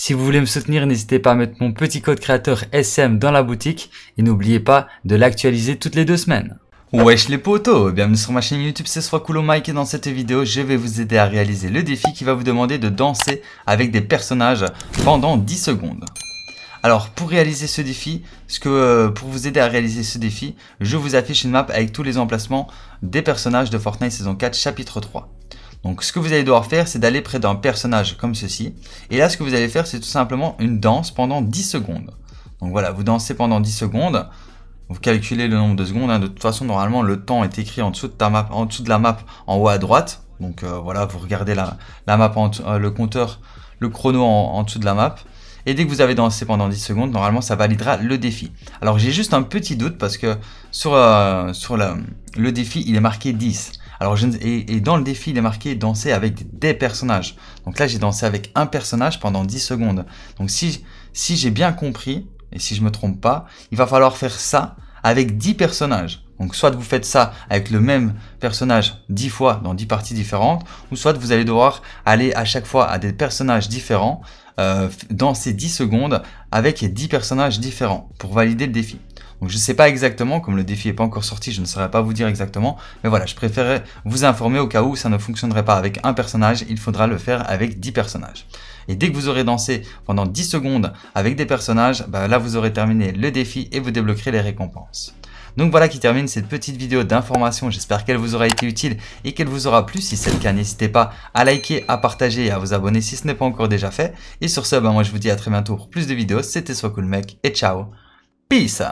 Si vous voulez me soutenir, n'hésitez pas à mettre mon petit code créateur SM dans la boutique et n'oubliez pas de l'actualiser toutes les deux semaines. Wesh les potos, bienvenue sur ma chaîne YouTube, c'est Swakulo Mike et dans cette vidéo je vais vous aider à réaliser le défi qui va vous demander de danser avec des personnages pendant 10 secondes. Alors pour réaliser ce défi, ce que, euh, pour vous aider à réaliser ce défi, je vous affiche une map avec tous les emplacements des personnages de Fortnite saison 4 chapitre 3. Donc ce que vous allez devoir faire, c'est d'aller près d'un personnage comme ceci. Et là, ce que vous allez faire, c'est tout simplement une danse pendant 10 secondes. Donc voilà, vous dansez pendant 10 secondes. Vous calculez le nombre de secondes. Hein. De toute façon, normalement, le temps est écrit en dessous de, la map en haut à droite. Donc euh, voilà, vous regardez la, map, euh, le compteur, le chrono en, dessous de la map. Et dès que vous avez dansé pendant 10 secondes, normalement ça validera le défi. Alors j'ai juste un petit doute parce que sur, euh, le défi, il est marqué 10. Alors, et, dans le défi, il est marqué danser avec des personnages. Donc là, j'ai dansé avec un personnage pendant 10 secondes. Donc si, si j'ai bien compris, et si je me trompe pas, il va falloir faire ça avec 10 personnages. Donc soit vous faites ça avec le même personnage 10 fois dans 10 parties différentes, ou soit vous allez devoir aller à chaque fois à des personnages différents euh, dans 10 secondes avec 10 personnages différents pour valider le défi. Donc je ne sais pas exactement, comme le défi n'est pas encore sorti, je ne saurais pas vous dire exactement. Mais voilà, je préférerais vous informer au cas où ça ne fonctionnerait pas avec un personnage, il faudra le faire avec 10 personnages. Et dès que vous aurez dansé pendant 10 secondes avec des personnages, bah, là vous aurez terminé le défi et vous débloquerez les récompenses. Donc voilà qui termine cette petite vidéo d'information, j'espère qu'elle vous aura été utile et qu'elle vous aura plu. Si c'est le cas, n'hésitez pas à liker, à partager et à vous abonner si ce n'est pas encore déjà fait. Et sur ce, bah moi je vous dis à très bientôt pour plus de vidéos, c'était Soit Cool Mec et ciao, peace